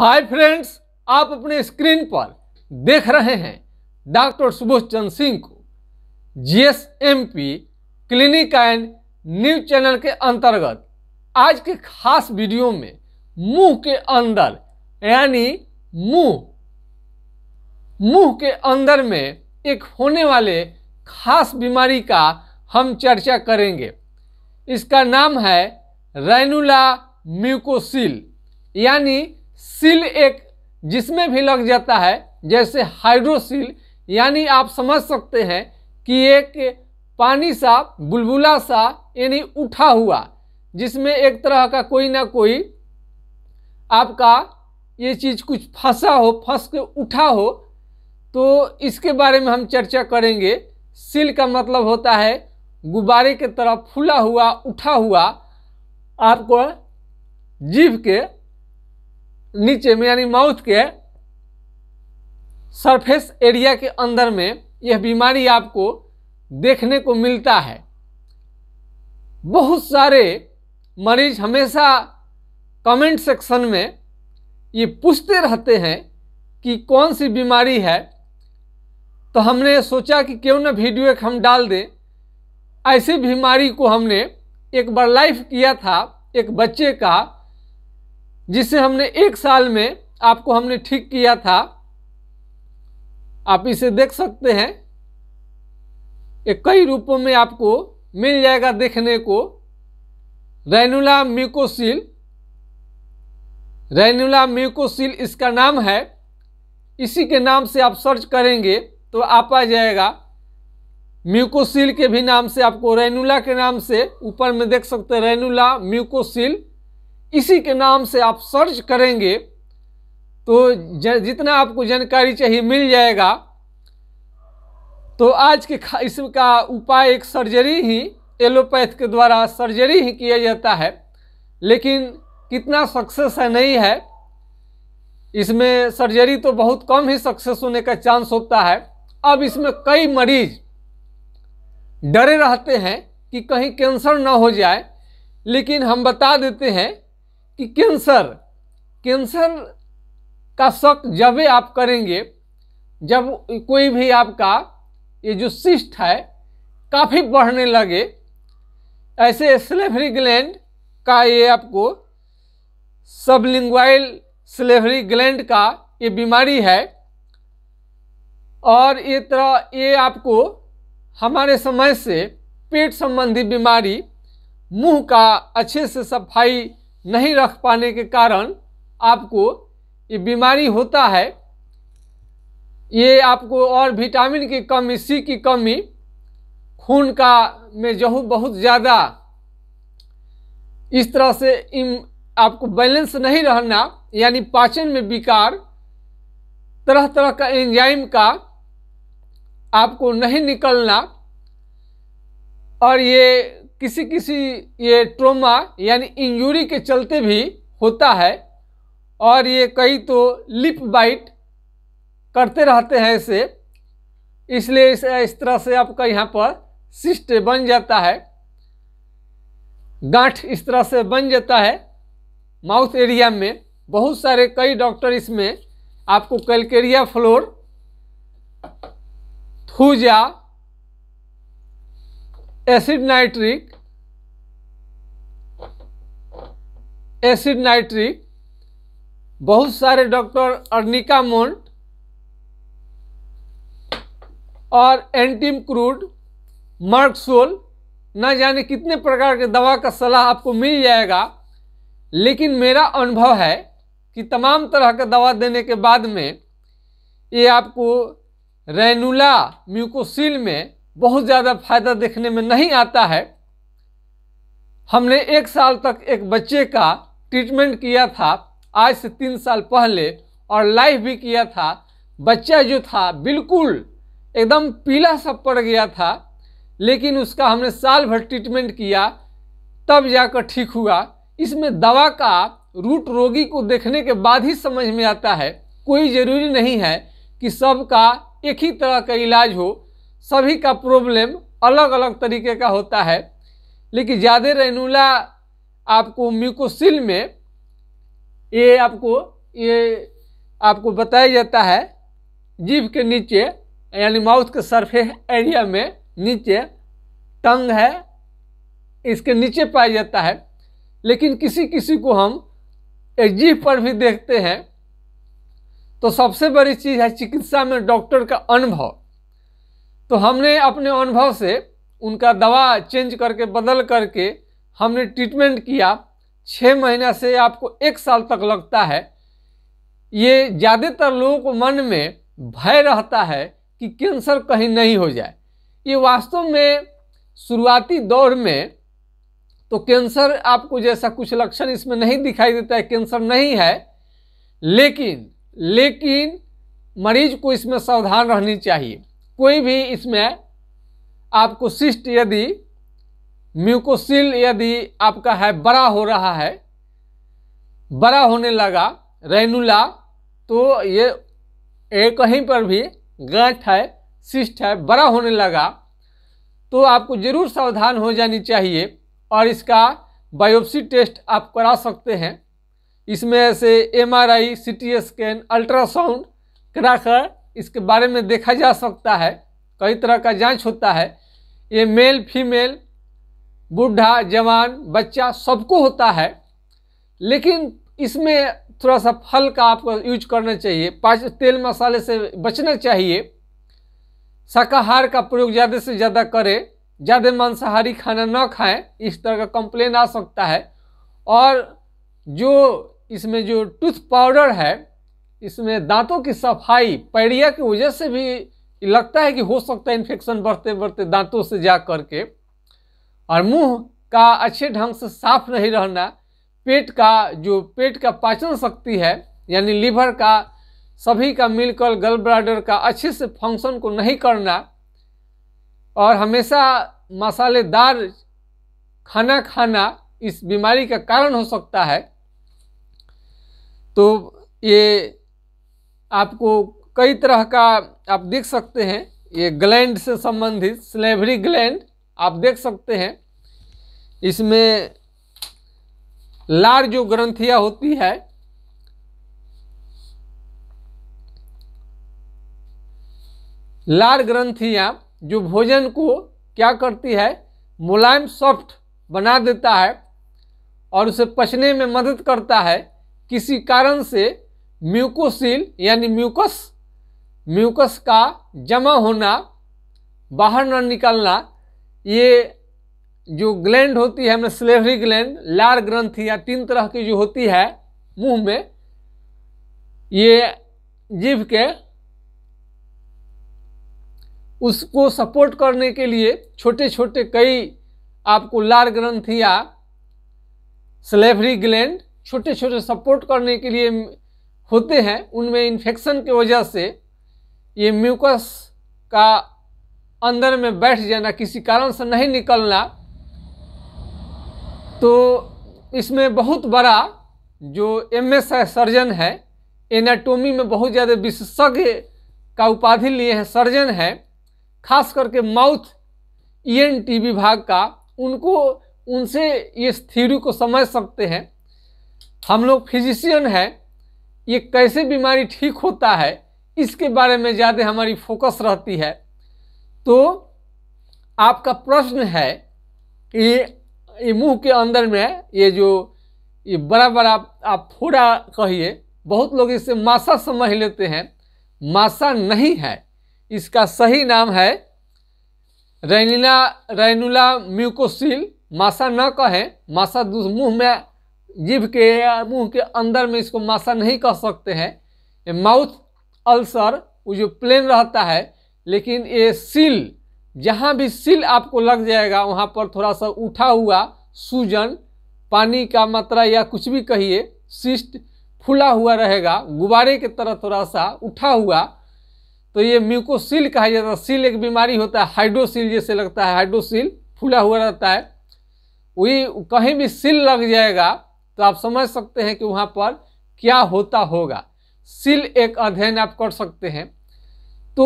hi friends आप अपने screen पर देख रहे हैं डॉक्टर सुभाष चंद सिंह को GSMP clinic and news channel के अंतर्गत आज के खास वीडियो में मुंह के अंदर यानी मुंह मुंह के अंदर में एक होने वाले खास बीमारी का हम चर्चा करेंगे इसका नाम है रैनुला म्यूकोसिल यानी सिल एक जिसमें भी लग जाता है जैसे हाइड्रोसील यानी आप समझ सकते हैं कि एक पानी सा बुलबुला सा यानी उठा हुआ जिसमें एक तरह का कोई ना कोई आपका ये चीज़ कुछ फंसा हो फंस के उठा हो तो इसके बारे में हम चर्चा करेंगे सिल का मतलब होता है गुब्बारे की तरह फूला हुआ उठा हुआ आपको जीव के नीचे में यानी माउथ के सरफेस एरिया के अंदर में यह बीमारी आपको देखने को मिलता है बहुत सारे मरीज हमेशा कमेंट सेक्शन में ये पूछते रहते हैं कि कौन सी बीमारी है तो हमने सोचा कि क्यों ना वीडियो एक हम डाल दें ऐसी बीमारी को हमने एक बार लाइव किया था एक बच्चे का जिसे हमने एक साल में आपको हमने ठीक किया था आप इसे देख सकते हैं ये कई रूपों में आपको मिल जाएगा देखने को रेनुला म्यूकोसिल रेनुला म्यूकोसिल इसका नाम है इसी के नाम से आप सर्च करेंगे तो आप आ जाएगा म्यूकोसिल के भी नाम से आपको रेनुला के नाम से ऊपर में देख सकते हैं रेनुला म्यूकोसिल इसी के नाम से आप सर्च करेंगे तो जितना आपको जानकारी चाहिए मिल जाएगा तो आज के इसका उपाय एक सर्जरी ही एलोपैथ के द्वारा सर्जरी ही किया जाता है लेकिन कितना सक्सेस है नहीं है इसमें सर्जरी तो बहुत कम ही सक्सेस होने का चांस होता है अब इसमें कई मरीज डरे रहते हैं कि कहीं कैंसर ना हो जाए लेकिन हम बता देते हैं कि कैंसर कैंसर का शक जब भी आप करेंगे जब कोई भी आपका ये जो सिस्ट है काफ़ी बढ़ने लगे ऐसे स्लेवरी ग्लैंड का ये आपको सबलिंग्वाइल स्लेवरी ग्लैंड का ये बीमारी है और ये तरह ये आपको हमारे समय से पेट संबंधी बीमारी मुंह का अच्छे से सफाई नहीं रख पाने के कारण आपको ये बीमारी होता है ये आपको और विटामिन की कमी सी की कमी खून का में जो बहुत ज़्यादा इस तरह से इम आपको बैलेंस नहीं रहना यानी पाचन में विकार तरह तरह का एंजाइम का आपको नहीं निकलना और ये किसी किसी ये ट्रोमा यानी इंजुरी के चलते भी होता है और ये कई तो लिप बाइट करते रहते हैं इसे इसलिए इस, इस तरह से आपका यहाँ पर सिस्ट बन जाता है गांठ इस तरह से बन जाता है माउथ एरिया में बहुत सारे कई डॉक्टर इसमें आपको calcarea fluor thuja acid nitric acid nitric बहुत सारे डॉक्टर अर्निका मोन्ट और एंटीम क्रूड मार्कसोल न जाने कितने प्रकार के दवा का सलाह आपको मिल जाएगा लेकिन मेरा अनुभव है कि तमाम तरह का दवा देने के बाद में ये आपको रेनुला म्यूकोसिल में बहुत ज़्यादा फायदा देखने में नहीं आता है हमने एक साल तक एक बच्चे का ट्रीटमेंट किया था आज से तीन साल पहले और लाइव भी किया था बच्चा जो था बिल्कुल एकदम पीला सब पड़ गया था लेकिन उसका हमने साल भर ट्रीटमेंट किया तब जाकर ठीक हुआ इसमें दवा का रूट रोगी को देखने के बाद ही समझ में आता है कोई ज़रूरी नहीं है कि सबका एक ही तरह का इलाज हो सभी का प्रॉब्लम अलग अलग तरीके का होता है लेकिन ज़्यादा रेनुला आपको म्यूकोसिल में ये आपको ये आपको बताया जाता है जीभ के नीचे यानी माउथ के सरफेस एरिया में नीचे टंग है इसके नीचे पाया जाता है लेकिन किसी किसी को हम जीभ पर भी देखते हैं तो सबसे बड़ी चीज़ है चिकित्सा में डॉक्टर का अनुभव तो हमने अपने अनुभव से उनका दवा चेंज करके बदल करके हमने ट्रीटमेंट किया छः महीना से आपको एक साल तक लगता है ये ज़्यादातर लोगों को मन में भय रहता है कि कैंसर कहीं नहीं हो जाए ये वास्तव में शुरुआती दौर में तो कैंसर आपको जैसा कुछ लक्षण इसमें नहीं दिखाई देता है कैंसर नहीं है लेकिन लेकिन मरीज को इसमें सावधान रहनी चाहिए कोई भी इसमें आपको सिस्ट यदि म्यूकोसिल यदि आपका है बड़ा हो रहा है बड़ा होने लगा रेनुला तो ये ए कहीं पर भी गठ है सिस्ट है बड़ा होने लगा तो आपको ज़रूर सावधान हो जानी चाहिए और इसका बायोप्सी टेस्ट आप करा सकते हैं इसमें ऐसे एमआरआई, सीटी स्कैन अल्ट्रासाउंड कराकर इसके बारे में देखा जा सकता है कई तरह का जांच होता है ये मेल फीमेल बूढ़ा जवान बच्चा सबको होता है लेकिन इसमें थोड़ा सा फल का आपको यूज करना चाहिए पाँच तेल मसाले से बचना चाहिए शाकाहार का प्रयोग ज़्यादा से ज़्यादा करें ज़्यादा मांसाहारी खाना ना खाएं इस तरह का कंप्लेन आ सकता है और जो इसमें जो टूथ पाउडर है इसमें दांतों की सफाई पैरिया की वजह से भी लगता है कि हो सकता है इन्फेक्शन बढ़ते बढ़ते दांतों से जा करके और मुंह का अच्छे ढंग से साफ नहीं रहना पेट का जो पेट का पाचन शक्ति है यानी लीवर का सभी का मिलकर गल ब्राडर का अच्छे से फंक्शन को नहीं करना और हमेशा मसालेदार खाना खाना इस बीमारी का कारण हो सकता है तो ये आपको कई तरह का आप देख सकते हैं ये ग्लैंड से संबंधित स्लेवरी ग्लैंड आप देख सकते हैं इसमें लार जो ग्रंथियां होती है लार ग्रंथियां जो भोजन को क्या करती है मुलायम सॉफ्ट बना देता है और उसे पचने में मदद करता है किसी कारण से म्यूकोसिल यानी म्यूकस म्यूकस का जमा होना बाहर न निकलना ये जो ग्लैंड होती है मैं स्लेवरी ग्लैंड लार ग्रंथि या तीन तरह की जो होती है मुंह में ये जीव के उसको सपोर्ट करने के लिए छोटे छोटे कई आपको लार ग्रंथि या स्लेवरी ग्लैंड छोटे छोटे सपोर्ट करने के लिए होते हैं उनमें इन्फेक्शन की वजह से ये म्यूकस का अंदर में बैठ जाना किसी कारण से नहीं निकलना तो इसमें बहुत बड़ा जो एम एस सर्जन है एनाटोमी में बहुत ज़्यादा विशेषज्ञ का उपाधि लिए हैं सर्जन है खास करके माउथ ईएनटी e विभाग का उनको उनसे इस थ्योरी को समझ सकते हैं हम लोग फिजिशियन हैं ये कैसे बीमारी ठीक होता है इसके बारे में ज़्यादा हमारी फोकस रहती है तो आपका प्रश्न है ये, ये मुंह के अंदर में ये जो ये बड़ा बड़ा आप फोड़ा कहिए बहुत लोग इसे मासा समझ लेते हैं मासा नहीं है इसका सही नाम है रैनिला रैनुला म्यूकोसिल मासा ना कहें मासा मुंह में जीभ के मुंह के अंदर में इसको मासा नहीं कह सकते हैं माउथ अल्सर वो जो प्लेन रहता है लेकिन ये सील जहाँ भी सिल आपको लग जाएगा वहाँ पर थोड़ा सा उठा हुआ सूजन पानी का मात्रा या कुछ भी कहिए सिस्ट फूला हुआ रहेगा गुब्बारे की तरह थोड़ा सा उठा हुआ तो ये म्यूकोसिल कहा जाता है सिल एक बीमारी होता है हाइड्रोसिल जैसे लगता है हाइड्रोसिल फूला हुआ रहता है वही कहीं भी सिल लग जाएगा तो आप समझ सकते हैं कि वहां पर क्या होता होगा सिल एक अध्ययन आप कर सकते हैं तो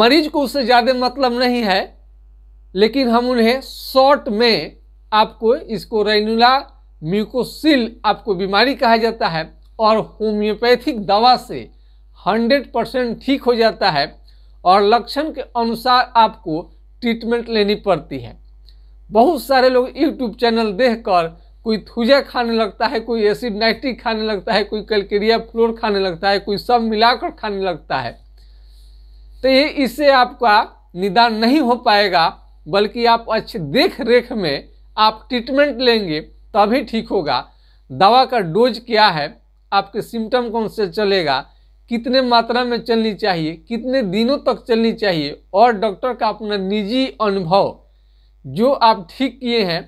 मरीज को उससे ज़्यादा मतलब नहीं है लेकिन हम उन्हें शॉर्ट में आपको इसको रेनुला म्यूकोसिल आपको बीमारी कहा जाता है और होम्योपैथिक दवा से 100 परसेंट ठीक हो जाता है और लक्षण के अनुसार आपको ट्रीटमेंट लेनी पड़ती है बहुत सारे लोग यूट्यूब चैनल देखकर कोई थूजा खाने लगता है कोई एसिड नाइट्रिक खाने लगता है कोई कैलकेरिया फ्लोर खाने लगता है कोई सब मिलाकर खाने लगता है तो ये इससे आपका निदान नहीं हो पाएगा बल्कि आप अच्छे देख रेख में आप ट्रीटमेंट लेंगे तभी ठीक होगा दवा का डोज क्या है आपके सिम्टम कौन से चलेगा कितने मात्रा में चलनी चाहिए कितने दिनों तक चलनी चाहिए और डॉक्टर का अपना निजी अनुभव जो आप ठीक किए हैं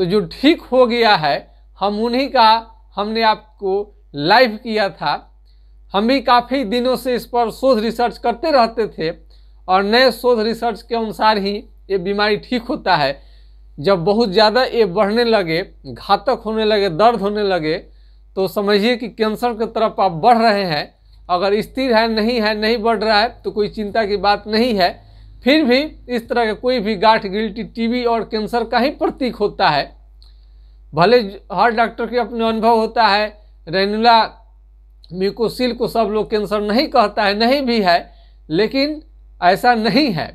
तो जो ठीक हो गया है हम उन्हीं का हमने आपको लाइव किया था हम भी काफ़ी दिनों से इस पर शोध रिसर्च करते रहते थे और नए शोध रिसर्च के अनुसार ही ये बीमारी ठीक होता है जब बहुत ज़्यादा ये बढ़ने लगे घातक होने लगे दर्द होने लगे तो समझिए कि कैंसर की तरफ आप बढ़ रहे हैं अगर स्थिर है नहीं है नहीं बढ़ रहा है तो कोई चिंता की बात नहीं है फिर भी इस तरह का कोई भी गाठ गिल्टी टीबी और कैंसर का ही प्रतीक होता है भले हर डॉक्टर के अपने अनुभव होता है रेनुला म्यूकोसिल को सब लोग कैंसर नहीं कहता है नहीं भी है लेकिन ऐसा नहीं है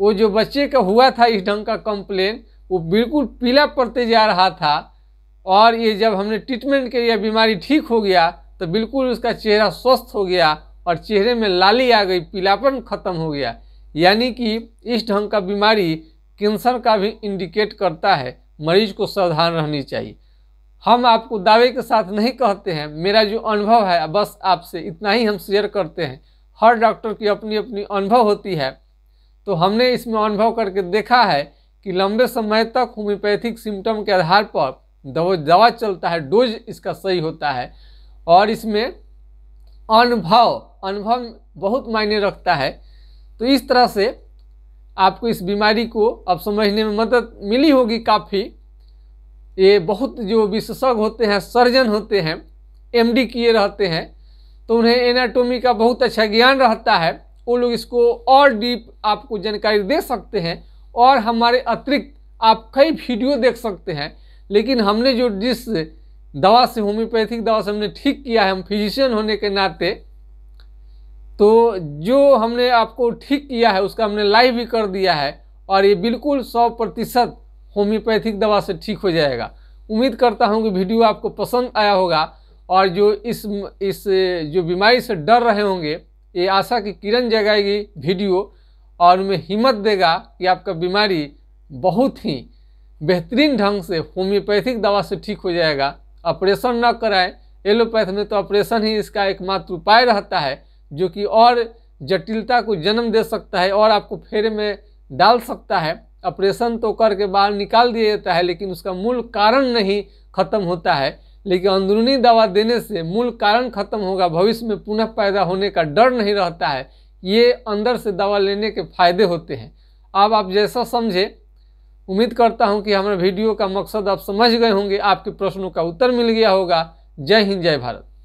वो जो बच्चे का हुआ था इस ढंग का कंप्लेन वो बिल्कुल पीला पड़ते जा रहा था और ये जब हमने ट्रीटमेंट के लिए बीमारी ठीक हो गया तो बिल्कुल उसका चेहरा स्वस्थ हो गया और चेहरे में लाली आ गई पीलापन खत्म हो गया यानी कि इस ढंग का बीमारी कैंसर का भी इंडिकेट करता है मरीज को सावधान रहनी चाहिए हम आपको दावे के साथ नहीं कहते हैं मेरा जो अनुभव है बस आपसे इतना ही हम शेयर करते हैं हर डॉक्टर की अपनी अपनी अनुभव होती है तो हमने इसमें अनुभव करके देखा है कि लंबे समय तक होम्योपैथिक सिम्टम के आधार पर दवा चलता है डोज इसका सही होता है और इसमें अनुभव अनुभव बहुत मायने रखता है तो इस तरह से आपको इस बीमारी को अब समझने में मदद मिली होगी काफ़ी ये बहुत जो विशेषज्ञ होते हैं सर्जन होते हैं एमडी किए रहते हैं तो उन्हें एनाटोमी का बहुत अच्छा ज्ञान रहता है वो लोग इसको और डीप आपको जानकारी दे सकते हैं और हमारे अतिरिक्त आप कई वीडियो देख सकते हैं लेकिन हमने जो जिस दवा से होम्योपैथिक दवा से हमने ठीक किया है हम फिजिशियन होने के नाते तो जो हमने आपको ठीक किया है उसका हमने लाइव भी कर दिया है और ये बिल्कुल सौ प्रतिशत होम्योपैथिक दवा से ठीक हो जाएगा उम्मीद करता हूँ कि वीडियो आपको पसंद आया होगा और जो इस इस जो बीमारी से डर रहे होंगे ये आशा की किरण जगाएगी वीडियो और उनमें हिम्मत देगा कि आपका बीमारी बहुत ही बेहतरीन ढंग से होम्योपैथिक दवा से ठीक हो जाएगा ऑपरेशन ना कराएं एलोपैथ में तो ऑपरेशन ही इसका एकमात्र उपाय रहता है जो कि और जटिलता को जन्म दे सकता है और आपको फेरे में डाल सकता है ऑपरेशन तो करके बाहर निकाल दिया जाता है लेकिन उसका मूल कारण नहीं खत्म होता है लेकिन अंदरूनी दवा देने से मूल कारण खत्म होगा भविष्य में पुनः पैदा होने का डर नहीं रहता है ये अंदर से दवा लेने के फायदे होते हैं अब आप जैसा समझे उम्मीद करता हूँ कि हमारे वीडियो का मकसद आप समझ गए होंगे आपके प्रश्नों का उत्तर मिल गया होगा जय हिंद जय भारत